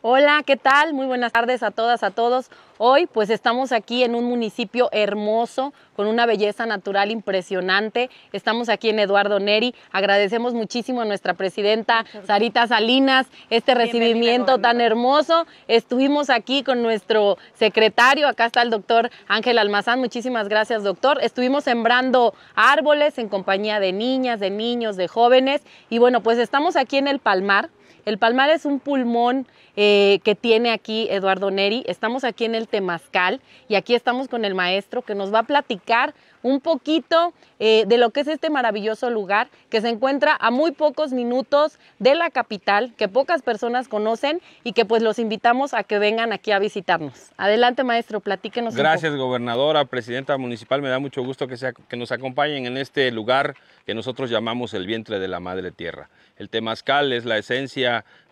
Hola, ¿qué tal? Muy buenas tardes a todas, a todos. Hoy pues estamos aquí en un municipio hermoso, con una belleza natural impresionante. Estamos aquí en Eduardo Neri. Agradecemos muchísimo a nuestra presidenta Sarita Salinas este recibimiento tan hermoso. Estuvimos aquí con nuestro secretario, acá está el doctor Ángel Almazán. Muchísimas gracias, doctor. Estuvimos sembrando árboles en compañía de niñas, de niños, de jóvenes. Y bueno, pues estamos aquí en el Palmar, el palmar es un pulmón eh, que tiene aquí Eduardo Neri. Estamos aquí en el Temazcal y aquí estamos con el maestro que nos va a platicar un poquito eh, de lo que es este maravilloso lugar que se encuentra a muy pocos minutos de la capital, que pocas personas conocen y que pues los invitamos a que vengan aquí a visitarnos. Adelante maestro, platíquenos. Gracias gobernadora, presidenta municipal, me da mucho gusto que, sea, que nos acompañen en este lugar que nosotros llamamos el vientre de la madre tierra. El Temascal es la esencia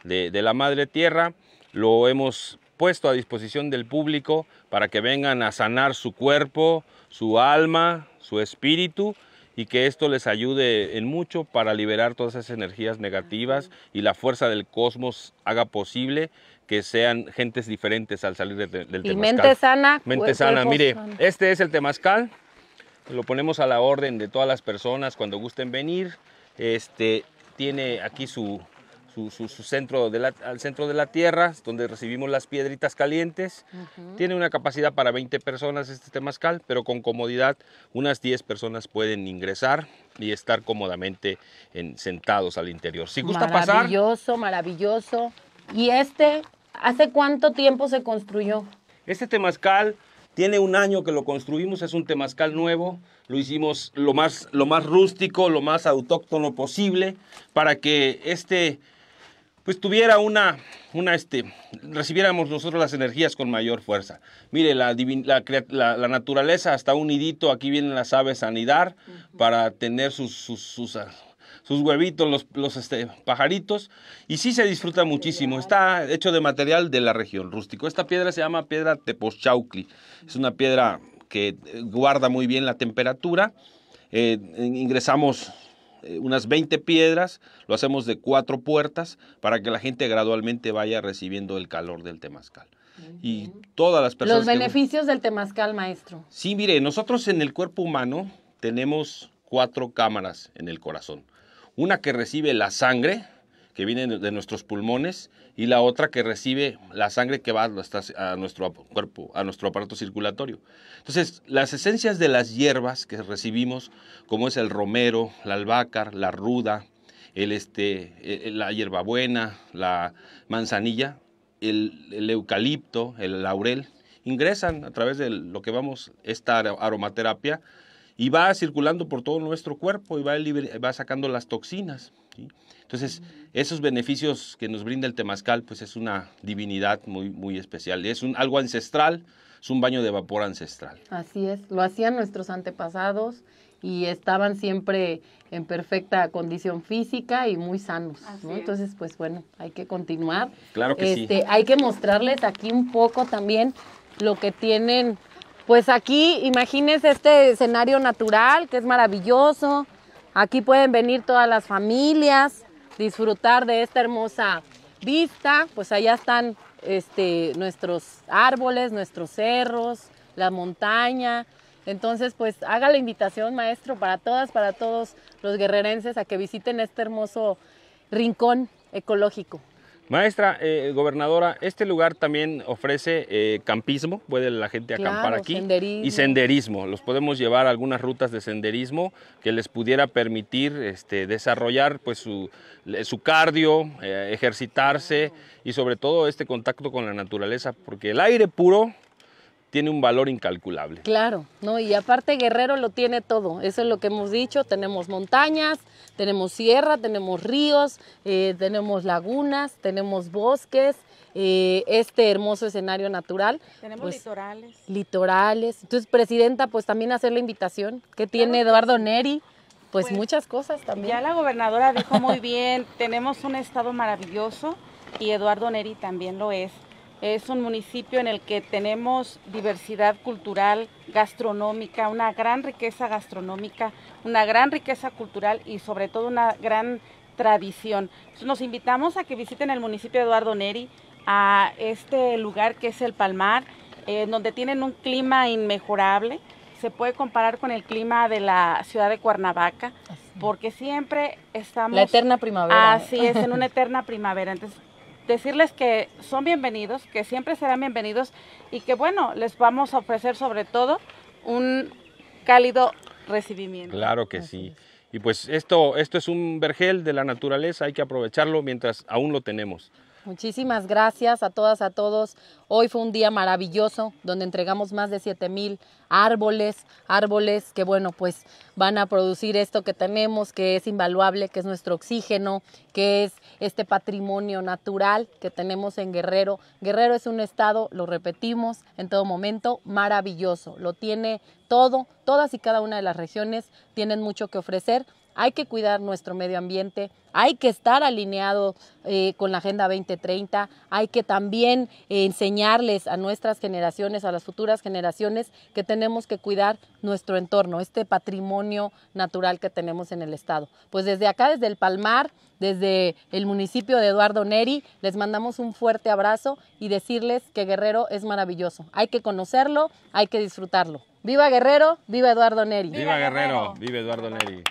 de, la Madre Tierra. Lo hemos puesto a disposición del público para que vengan a sanar su cuerpo, su alma, su espíritu y que esto les ayude en mucho para liberar todas esas energías negativas y la fuerza del cosmos haga posible que sean gentes diferentes al salir del temazcal. Y mente sana. Mente sana. Mire, este es el temazcal. Lo ponemos a la orden de todas las personas cuando gusten venir. Este tiene aquí su, su, centro al centro de la tierra, donde recibimos las piedritas calientes. Tiene una capacidad para 20 personas este temazcal, pero con comodidad unas 10 personas pueden ingresar y estar cómodamente en, sentados al interior. Si gusta pasar. Maravilloso, maravilloso. ¿Y este hace cuánto tiempo se construyó? Este temazcal tiene un año que lo construimos, es un temazcal nuevo, lo hicimos lo más, lo más rústico, lo más autóctono posible, para que este pues tuviera una, una este, recibiéramos nosotros las energías con mayor fuerza. Mire, la, la, naturaleza, hasta un nidito, aquí vienen las aves a anidar para tener sus, sus, sus, ah, huevitos, los, este, pajaritos, y sí se disfruta muchísimo. Está hecho de material de la región rústico. Esta piedra se llama piedra Tepochaucli. Es una piedra que eh, guarda muy bien la temperatura. Eh, ingresamos eh, unas 20 piedras, lo hacemos de cuatro puertas para que la gente gradualmente vaya recibiendo el calor del temazcal. Y todas las personas. Los beneficios del temazcal, maestro. Sí, mire, nosotros en el cuerpo humano tenemos cuatro cámaras en el corazón. Una que recibe la sangre, que viene de nuestros pulmones y la otra que recibe la sangre que va a nuestro cuerpo, a nuestro aparato circulatorio. Entonces, las esencias de las hierbas que recibimos, como es el romero, la albahaca, la ruda, el este, e, e, la hierbabuena, la manzanilla, el, eucalipto, el laurel, ingresan a través de lo que vamos, esta aromaterapia, y va circulando por todo nuestro cuerpo y va, va sacando las toxinas. Entonces, esos beneficios que nos brinda el temazcal, pues es una divinidad muy, muy especial. Es un, algo ancestral, es un baño de vapor ancestral. Así es, lo hacían nuestros antepasados y estaban siempre en perfecta condición física y muy sanos. Entonces, pues bueno, hay que continuar. Claro que sí. Este, hay que mostrarles aquí un poco también lo que tienen. Pues aquí, imagínense este escenario natural que es maravilloso. Aquí pueden venir todas las familias, disfrutar de esta hermosa vista. Pues allá están este, nuestros árboles, nuestros cerros, la montaña. Entonces, pues haga la invitación, maestro, para todas, para todos los guerrerenses a que visiten este hermoso rincón ecológico. Maestra, eh, gobernadora, este lugar también ofrece eh, campismo, puede la gente acampar aquí. Y senderismo, los podemos llevar a algunas rutas de senderismo que les pudiera permitir este, desarrollar pues, su, cardio, eh, ejercitarse y sobre todo este contacto con la naturaleza, porque el aire puro tiene un valor incalculable. Claro, ¿no? Y aparte Guerrero lo tiene todo, eso es lo que hemos dicho, tenemos montañas, tenemos sierra, tenemos ríos, eh, tenemos lagunas, tenemos bosques, eh, este hermoso escenario natural. Tenemos pues, litorales. Litorales. Entonces, Presidenta, pues también hacer la invitación que tiene Eduardo Neri. Pues, pues muchas cosas también. Ya la gobernadora dijo muy bien, tenemos un estado maravilloso y Eduardo Neri también lo es. Es un municipio en el que tenemos diversidad cultural, gastronómica, una gran riqueza gastronómica, una gran riqueza cultural y sobre todo una gran tradición. nos invitamos a que visiten el municipio de Eduardo Neri, a este lugar que es el Palmar, eh, donde tienen un clima inmejorable. Se puede comparar con el clima de la ciudad de Cuernavaca, porque siempre estamos... La eterna primavera. Así es, en una eterna primavera. Entonces, decirles que son bienvenidos, que siempre serán bienvenidos y que bueno, les vamos a ofrecer sobre todo un cálido recibimiento. Claro que sí. Y pues esto, esto es un vergel de la naturaleza, hay que aprovecharlo mientras aún lo tenemos. Muchísimas gracias a todas, a todos. Hoy fue un día maravilloso donde entregamos más de 7 mil árboles, árboles que, bueno, pues van a producir esto que tenemos, que es invaluable, que es nuestro oxígeno, que es este patrimonio natural que tenemos en Guerrero. Guerrero es un estado, lo repetimos en todo momento, maravilloso. Lo tiene todo, todas y cada una de las regiones tienen mucho que ofrecer hay que cuidar nuestro medio ambiente, hay que estar alineado eh, con la Agenda 2030, hay que también enseñarles a nuestras generaciones, a las futuras generaciones, que tenemos que cuidar nuestro entorno, este patrimonio natural que tenemos en el Estado. Pues desde acá, desde el Palmar, desde el municipio de Eduardo Neri, les mandamos un fuerte abrazo y decirles que Guerrero es maravilloso. Hay que conocerlo, hay que disfrutarlo. Viva Guerrero, viva Eduardo Neri. Viva Guerrero, viva Eduardo Neri.